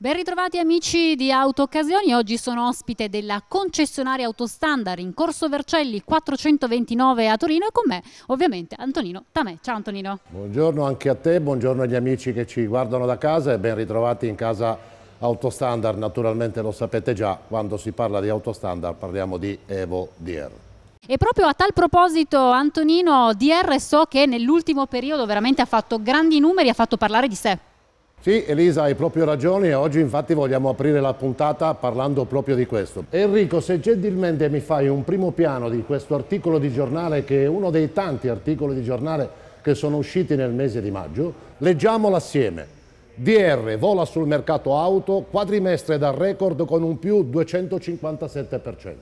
Ben ritrovati amici di Auto Occasioni, oggi sono ospite della concessionaria Autostandard in Corso Vercelli 429 a Torino e con me ovviamente Antonino Tamè. Ciao Antonino. Buongiorno anche a te, buongiorno agli amici che ci guardano da casa e ben ritrovati in casa Autostandard, naturalmente lo sapete già, quando si parla di Autostandard parliamo di Evo Dier. E proprio a tal proposito, Antonino, Dier so che nell'ultimo periodo veramente ha fatto grandi numeri, ha fatto parlare di sé. Sì, Elisa, hai proprio ragione e oggi infatti vogliamo aprire la puntata parlando proprio di questo. Enrico, se gentilmente mi fai un primo piano di questo articolo di giornale, che è uno dei tanti articoli di giornale che sono usciti nel mese di maggio, leggiamolo assieme. DR vola sul mercato auto, quadrimestre da record con un più 257%.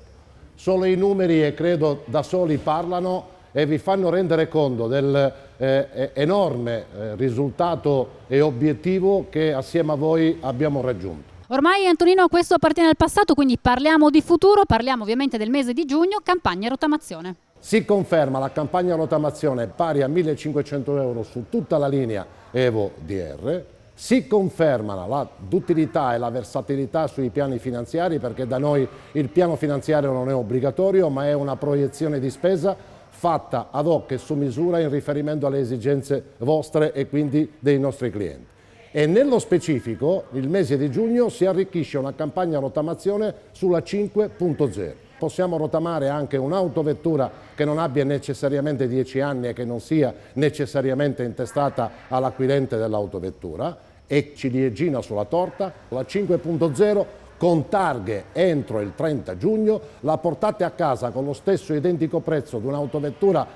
Solo i numeri, e credo da soli, parlano e vi fanno rendere conto del eh, enorme eh, risultato e obiettivo che assieme a voi abbiamo raggiunto. Ormai Antonino questo appartiene al passato, quindi parliamo di futuro, parliamo ovviamente del mese di giugno, campagna rotamazione. Si conferma la campagna rotamazione pari a 1.500 euro su tutta la linea Evo DR, si conferma la duttilità e la versatilità sui piani finanziari perché da noi il piano finanziario non è obbligatorio ma è una proiezione di spesa fatta ad hoc e su misura in riferimento alle esigenze vostre e quindi dei nostri clienti. E nello specifico, il mese di giugno si arricchisce una campagna rotamazione sulla 5.0. Possiamo rotamare anche un'autovettura che non abbia necessariamente 10 anni e che non sia necessariamente intestata all'acquirente dell'autovettura e ciliegina sulla torta, la 5.0 con targhe entro il 30 giugno, la portate a casa con lo stesso identico prezzo di un'autovettura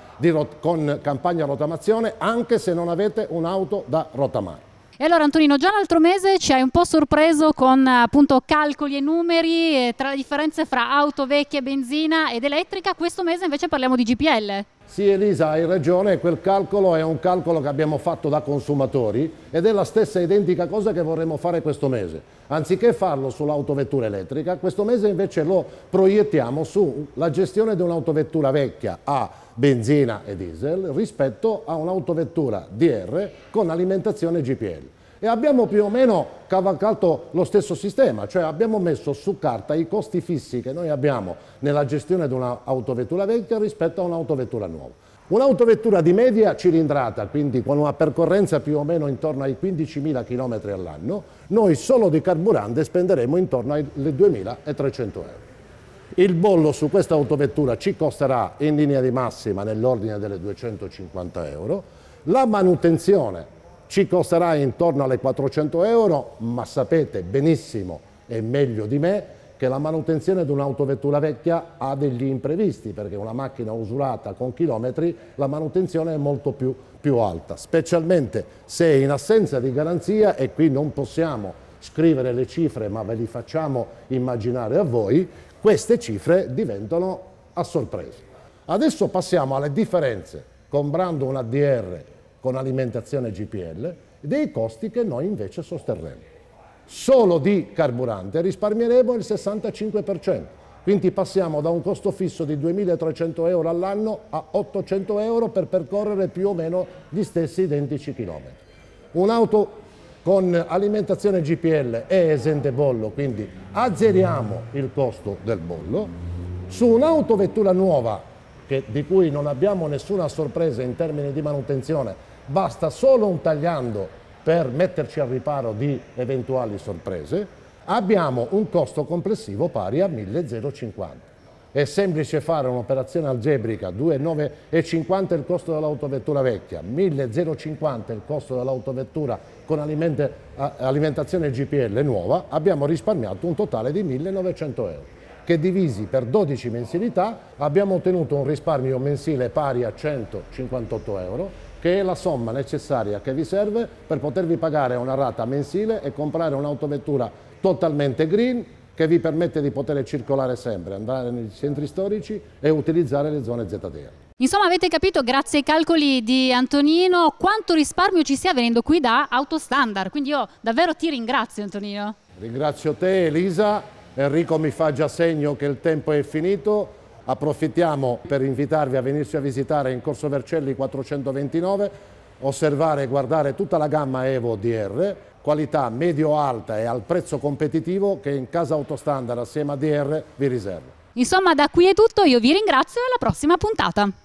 con campagna rotamazione anche se non avete un'auto da rotamare. E allora Antonino, già l'altro mese ci hai un po' sorpreso con appunto calcoli e numeri tra le differenze fra auto vecchia, benzina ed elettrica, questo mese invece parliamo di GPL. Sì Elisa, hai ragione, quel calcolo è un calcolo che abbiamo fatto da consumatori ed è la stessa identica cosa che vorremmo fare questo mese. Anziché farlo sull'autovettura elettrica, questo mese invece lo proiettiamo sulla gestione di un'autovettura vecchia a benzina e diesel rispetto a un'autovettura DR con alimentazione GPL e abbiamo più o meno cavalcato lo stesso sistema, cioè abbiamo messo su carta i costi fissi che noi abbiamo nella gestione di un'autovettura vecchia rispetto a un'autovettura nuova. Un'autovettura di media cilindrata, quindi con una percorrenza più o meno intorno ai 15.000 km all'anno, noi solo di carburante spenderemo intorno ai 2.300 euro. Il bollo su questa autovettura ci costerà in linea di massima nell'ordine delle 250 euro, la manutenzione ci costerà intorno alle 400 euro, ma sapete benissimo e meglio di me che la manutenzione di un'autovettura vecchia ha degli imprevisti, perché una macchina usurata con chilometri la manutenzione è molto più, più alta, specialmente se è in assenza di garanzia e qui non possiamo scrivere le cifre ma ve li facciamo immaginare a voi, queste cifre diventano a sorpresa. Adesso passiamo alle differenze, comprando un ADR con alimentazione GPL, dei costi che noi invece sosterremo. Solo di carburante risparmieremo il 65%, quindi passiamo da un costo fisso di 2.300 euro all'anno a 800 euro per percorrere più o meno gli stessi identici chilometri. Un'auto con alimentazione GPL è esente bollo, quindi azzeriamo il costo del bollo. Su un'autovettura nuova, che, di cui non abbiamo nessuna sorpresa in termini di manutenzione, basta solo un tagliando per metterci al riparo di eventuali sorprese, abbiamo un costo complessivo pari a 1.050. È semplice fare un'operazione algebrica, 2,9,50 è il costo dell'autovettura vecchia, 1.050 è il costo dell'autovettura con alimentazione GPL nuova, abbiamo risparmiato un totale di 1.900 euro che divisi per 12 mensilità abbiamo ottenuto un risparmio mensile pari a 158 euro che è la somma necessaria che vi serve per potervi pagare una rata mensile e comprare un'autovettura totalmente green che vi permette di poter circolare sempre, andare nei centri storici e utilizzare le zone ZTL. Insomma avete capito grazie ai calcoli di Antonino quanto risparmio ci sia venendo qui da Autostandard, quindi io davvero ti ringrazio Antonino. Ringrazio te Elisa, Enrico mi fa già segno che il tempo è finito, Approfittiamo per invitarvi a venirci a visitare in Corso Vercelli 429, osservare e guardare tutta la gamma Evo DR, qualità medio-alta e al prezzo competitivo che in casa autostandard assieme a DR vi riserva. Insomma da qui è tutto, io vi ringrazio e alla prossima puntata.